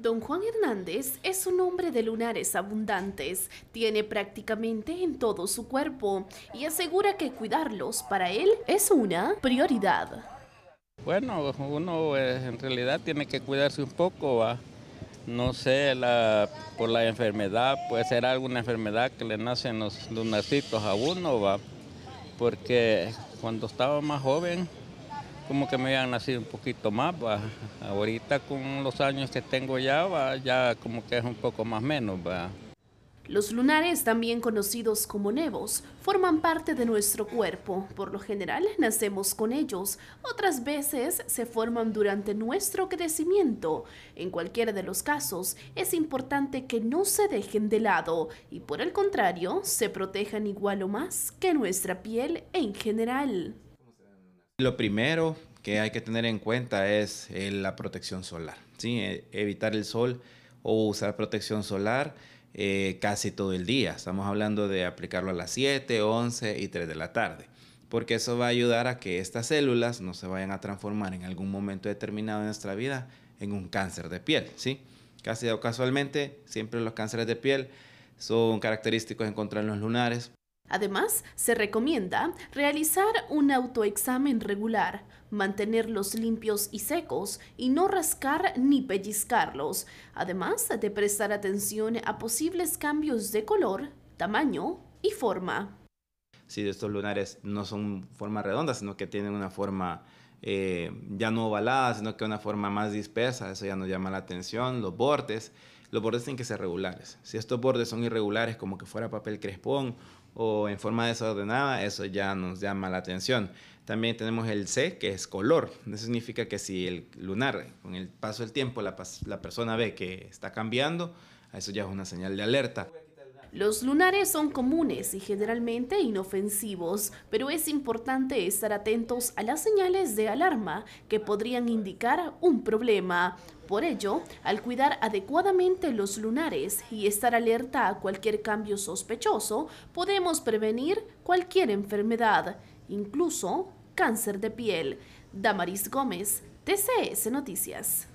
Don Juan Hernández es un hombre de lunares abundantes, tiene prácticamente en todo su cuerpo y asegura que cuidarlos para él es una prioridad. Bueno, uno eh, en realidad tiene que cuidarse un poco, ¿va? no sé, la, por la enfermedad, puede ser alguna enfermedad que le nacen los lunacitos a uno, ¿va? porque cuando estaba más joven como que me habían nacido un poquito más. Ahorita con los años que tengo ya, ¿va? ya como que es un poco más menos. ¿va? Los lunares, también conocidos como nevos, forman parte de nuestro cuerpo. Por lo general nacemos con ellos, otras veces se forman durante nuestro crecimiento. En cualquiera de los casos, es importante que no se dejen de lado y por el contrario, se protejan igual o más que nuestra piel en general. Lo primero que hay que tener en cuenta es eh, la protección solar, ¿sí? E, evitar el sol o usar protección solar eh, casi todo el día. Estamos hablando de aplicarlo a las 7, 11 y 3 de la tarde, porque eso va a ayudar a que estas células no se vayan a transformar en algún momento determinado de nuestra vida en un cáncer de piel. ¿sí? Casi o casualmente, siempre los cánceres de piel son característicos encontrar en los lunares Además, se recomienda realizar un autoexamen regular, mantenerlos limpios y secos y no rascar ni pellizcarlos, además de prestar atención a posibles cambios de color, tamaño y forma. Si estos lunares no son formas redondas, sino que tienen una forma eh, ya no ovalada, sino que una forma más dispersa, eso ya nos llama la atención, los bordes. Los bordes tienen que ser regulares. Si estos bordes son irregulares, como que fuera papel crespón o en forma desordenada, eso ya nos llama la atención. También tenemos el C, que es color. Eso significa que si el lunar, con el paso del tiempo, la, persona ve que está cambiando, eso ya es una señal de alerta. Los lunares son comunes y generalmente inofensivos, pero es importante estar atentos a las señales de alarma que podrían indicar un problema. Por ello, al cuidar adecuadamente los lunares y estar alerta a cualquier cambio sospechoso, podemos prevenir cualquier enfermedad, incluso cáncer de piel. Damaris Gómez, TCS Noticias.